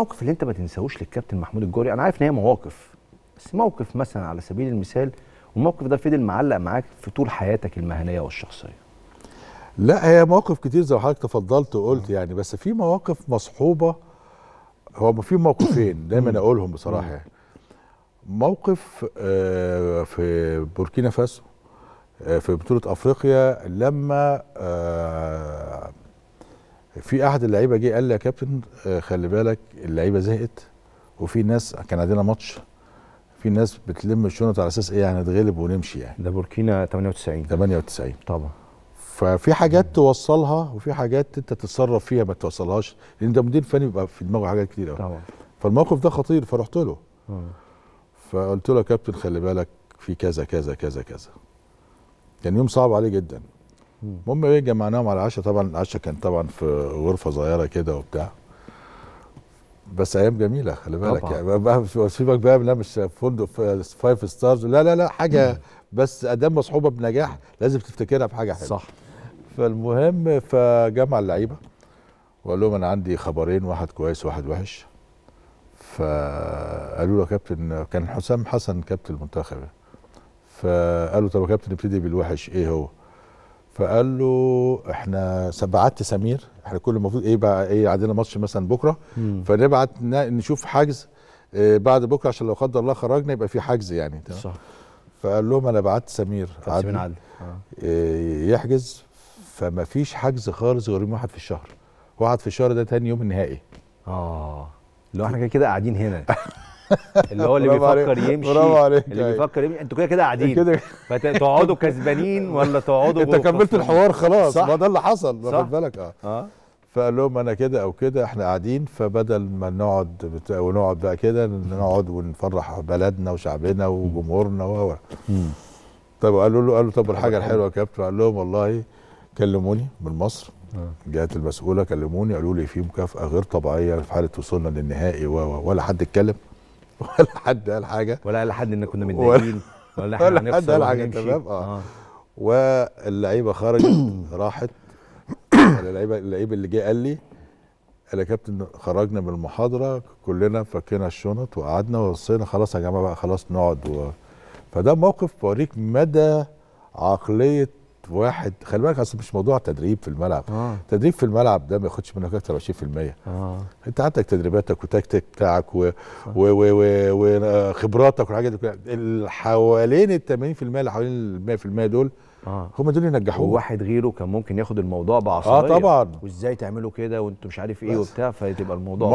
الموقف اللي انت ما تنساهوش للكابتن محمود الجوري انا عارف ان هي مواقف بس موقف مثلا على سبيل المثال والموقف ده فضل معلق معاك في طول حياتك المهنيه والشخصيه لا هي مواقف كتير زي ما حضرتك تفضلت وقلت يعني بس في مواقف مصحوبه هو في موقفين دايما اقولهم بصراحه يعني موقف آه، في بوركينا فاسو آه، في بطوله افريقيا لما آه، في احد اللعيبه جه قال لي يا كابتن آه، خلي بالك اللعيبه زهقت وفي ناس كان عندنا ماتش في ناس بتلم الشنط على اساس ايه هنتغلب يعني ونمشي يعني ده بوركينا 98 98 طبعا ففي حاجات توصلها وفي حاجات انت تتصرف فيها ما توصلهاش لان ده مدير فني بيبقى في دماغه حاجات كتير قوي طبعا فالموقف ده خطير فرحت له آه. فقلت له يا كابتن خلي بالك في كذا كذا كذا كذا كان يوم صعب عليه جدا المهم ايه جمعناهم على العشاء طبعا العشاء كان طبعا في غرفه صغيره كده وبتاع بس ايام جميله خلي بالك يعني سيبك بقى لا مش فندق فايف ستارز لا لا لا حاجه بس ادام مصحوبه بنجاح لازم تفتكرها بحاجه حلوه صح فالمهم فجمع اللعيبه وقال لهم انا عندي خبرين واحد كويس وواحد وحش فقالوا له كابتن كان حسام حسن كابتن المنتخب فقالوا طب يا كابتن ابتدي بالوحش ايه هو؟ فقال له احنا بعت سمير احنا كل المفروض ايه بقى ايه عندنا ماتش مثلا بكره فنبعت نشوف حجز اه بعد بكره عشان لو قدر الله خرجنا يبقى في حجز يعني تمام صح فقال لهم انا بعت سمير عدل عدل آه. اه يحجز فما فيش حجز خالص غير يوم واحد في الشهر واحد في الشهر ده تاني يوم النهائي اه لو احنا كده قاعدين هنا اللي هو اللي بيفكر يمشي برافو عليك اللي أيوة. بيفكر يمشي انتوا كده كده قاعدين كده فتقعدوا كسبانين ولا تقعدوا انت كملت الحوار خلاص ما ده اللي حصل واخد بالك آه. اه, فقال لهم انا كده او كده احنا قاعدين فبدل ما نقعد ونقعد بقى كده نقعد ونفرح بلدنا وشعبنا وجمهورنا و طب قالوا له قالوا طب الحاجه الحلوه يا كابتن قال لهم والله كلموني من مصر الجهات آه. المسؤوله كلموني قالوا لي في مكافاه غير طبيعيه في حاله وصولنا للنهائي ولا حد اتكلم ولا حد قال حاجه ولا قال لحد ان كنا متضايقين ولا, ولا, ولا حد قال حاجه تمام اه, آه. واللعيبه خرجت راحت اللعيبه اللعيب اللي جه قال لي قال يا كابتن خرجنا من المحاضره كلنا فكينا الشنط وقعدنا وصينا خلاص يا جماعه بقى خلاص نقعد و... فده موقف بوريك مدى عقليه واحد خلي بالك اصل مش موضوع تدريب في الملعب آه. تدريب في الملعب ده ما ياخدش منك اكتر من 20% آه. انت عندك تدريباتك وتكتيك بتاعك و... و... و... و... وخبراتك والحاجات دي حوالين ال 80% اللي حوالين ال 100% دول آه. هم دول اللي نجحوه وواحد غيره كان ممكن ياخد الموضوع آه، بعصبيه اه طبعا وازاي تعملوا كده وانتم مش عارف ايه وبتاع فتبقى الموضوع